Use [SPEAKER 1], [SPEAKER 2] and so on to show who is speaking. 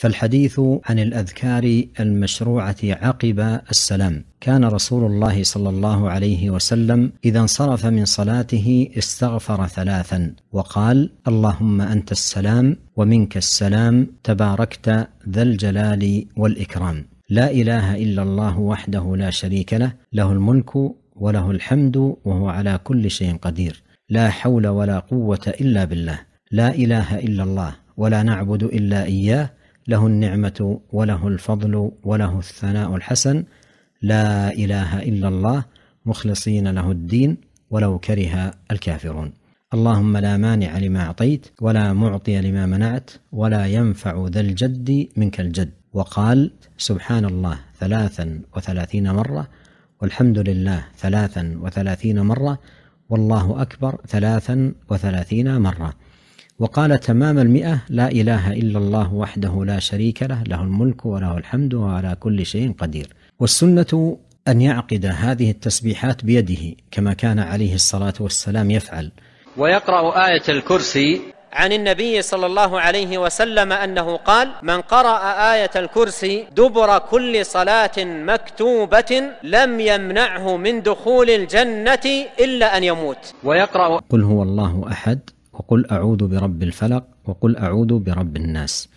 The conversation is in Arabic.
[SPEAKER 1] فالحديث عن الاذكار المشروعه عقب السلام كان رسول الله صلى الله عليه وسلم اذا انصرف من صلاته استغفر ثلاثا وقال اللهم انت السلام ومنك السلام تباركت ذا الجلال والاكرام لا اله الا الله وحده لا شريك له له الملك وله الحمد وهو على كل شيء قدير لا حول ولا قوه الا بالله لا اله الا الله ولا نعبد الا اياه له النعمة وله الفضل وله الثناء الحسن لا إله إلا الله مخلصين له الدين ولو كره الكافرون اللهم لا مانع لما أعطيت ولا معطي لما منعت ولا ينفع ذا الجد منك الجد وقال سبحان الله ثلاثا وثلاثين مرة والحمد لله ثلاثا وثلاثين مرة والله أكبر ثلاثا وثلاثين مرة وقال تمام المئة لا إله إلا الله وحده لا شريك له له الملك وله الحمد وعلى كل شيء قدير والسنة أن يعقد هذه التسبيحات بيده كما كان عليه الصلاة والسلام يفعل
[SPEAKER 2] ويقرأ آية الكرسي عن النبي صلى الله عليه وسلم انه قال من قرا ايه الكرسي دبر كل صلاه مكتوبه لم يمنعه من دخول الجنه الا ان يموت ويقرا
[SPEAKER 1] قل هو الله احد وقل أعوذ برب الفلق وقل أعوذ برب الناس